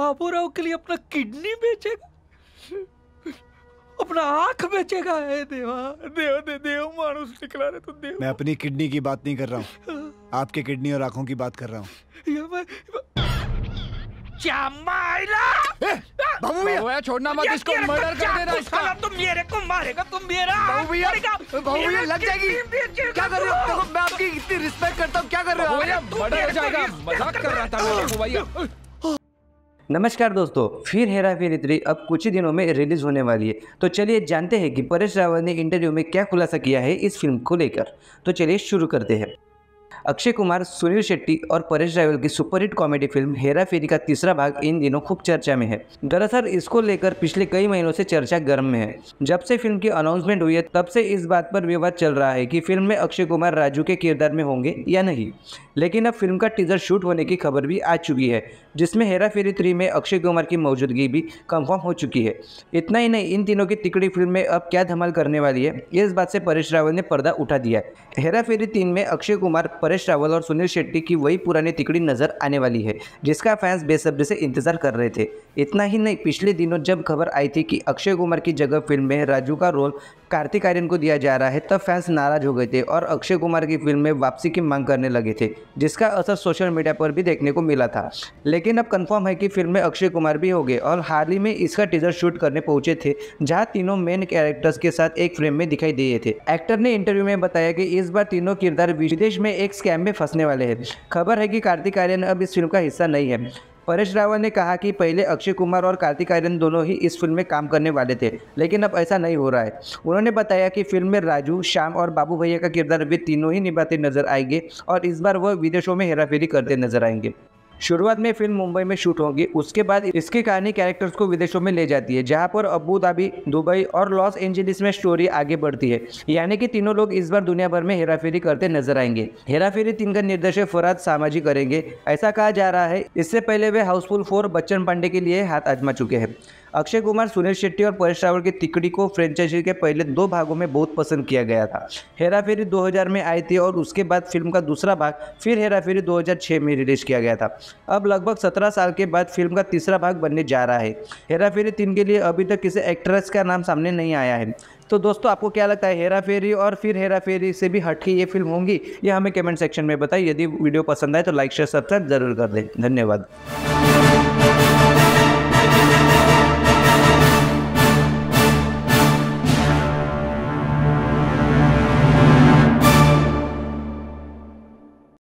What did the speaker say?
बाबूराव के लिए अपना किडनी बेचेगा अपना आंख बेचेगा है देवा देव दे देव मानुष निकला रहे तो देव मैं अपनी किडनी की बात नहीं कर रहा हूँ आपके किडनी और आंखों की बात कर रहा हूँ बाबू भैया छोड़ना मत इसको मर्डर कर देना इसका तुम तो मेरे को मारेगा तुम मेरा बाबू भैया बाबू भैया लग जाएगी क्या कर रहे हो देखो मैं आपकी इतनी रिस्पेक्ट करता हूँ क्या कर रहे हो भैया मर्डर हो जाएगा मजाक कर रहा था बाबू भैया नमस्कार दोस्तों फिर हेरा फिर थ्री अब कुछ ही दिनों में रिलीज होने वाली है तो चलिए जानते हैं कि परेश रावल ने इंटरव्यू में क्या खुलासा किया है इस फिल्म को लेकर तो चलिए शुरू करते हैं अक्षय कुमार सुनील शेट्टी और परेश रावल की superhit comedy film Hera Pheri का तीसरा भाग इन दिनों खूब चर्चा में है दरअसल इसको लेकर पिछले कई महीनों से चर्चा गर्म में है जब से फिल्म की अनाउंसमेंट हुई है तब से इस बात पर विवाद चल रहा है कि फिल्म में अक्षय कुमार राजू के किरदार में होंगे या नहीं लेकिन अब फिल्म का टीजर शूट होने की खबर भी आ चुकी है जिसमें हेरा फेरी थ्री में अक्षय कुमार की मौजूदगी भी कंफर्म हो चुकी है इतना ही नहीं इन तीनों की तिकड़ी फिल्म में अब क्या धमाल करने वाली है इस बात से परेश रावल ने पर्दा उठा दिया है हेरा फेरी तीन में अक्षय कुमार परेश रावल और सुनील शेट्टी की वही पुरानी तिकड़ी नजर आने वाली है जिसका फैंस बेसब्री से इंतजार कर रहे थे इतना ही नहीं पिछले दिनों जब खबर आई थी कि अक्षय कुमार की जगह फिल्म में राजू का रोल कार्तिक आर्यन को दिया जा रहा है तब फैंस नाराज हो गए थे और अक्षय कुमार की फिल्म में वापसी की मांग करने लगे थे जिसका असर सोशल मीडिया पर भी देखने को मिला था लेकिन अब कंफर्म है कि फिल्म में अक्षय कुमार भी हो गए और हाल ही में इसका टीजर शूट करने पहुंचे थे जहां तीनों मेन कैरेक्टर्स के साथ एक फ्रेम में दिखाई दिए थे एक्टर ने इंटरव्यू में बताया कि इस बार तीनों किरदार विदेश में एक स्कैम में फंसने वाले हैं खबर है कि कार्तिक आर्यन अब इस फिल्म का हिस्सा नहीं है परेश रावल ने कहा कि पहले अक्षय कुमार और कार्तिक आर्यन दोनों ही इस फिल्म में काम करने वाले थे लेकिन अब ऐसा नहीं हो रहा है उन्होंने बताया कि फिल्म में राजू श्याम और बाबू भैया का किरदार वे तीनों ही निभाते नजर आएंगे और इस बार वह विदेशों में हेराफेरी करते नजर आएंगे शुरुआत में फिल्म मुंबई में शूट होगी उसके बाद इसकी कहानी कैरेक्टर्स को विदेशों में ले जाती है जहाँ पर अबू धाबी दुबई और लॉस एंजलिस में स्टोरी आगे बढ़ती है यानी कि तीनों लोग इस बार दुनिया भर में हेराफेरी करते नजर आएंगे हेराफेरी तीन का निर्देशक फराज सामाजी करेंगे ऐसा कहा जा रहा है इससे पहले वे हाउसफुल फोर बच्चन पांडे के लिए हाथ आजमा चुके हैं अक्षय कुमार सुनील शेट्टी और परेश रावल की तिकड़ी को फ्रेंचाइजी के पहले दो भागों में बहुत पसंद किया गया था हेरा फेरी 2000 में आई थी और उसके बाद फिल्म का दूसरा भाग फिर हेरा फेरी 2006 में रिलीज किया गया था अब लगभग सत्रह साल के बाद फिल्म का तीसरा भाग बनने जा रहा है हेरा फेरी तीन के लिए अभी तक किसी एक्ट्रेस का नाम सामने नहीं आया है तो दोस्तों आपको क्या लगता है हेरा फेरी और फिर हेरा फेरी से भी हटके ये फिल्म होंगी ये हमें कमेंट सेक्शन में बताइए यदि वीडियो पसंद आए तो लाइक शेयर सब्सक्राइब जरूर कर दें धन्यवाद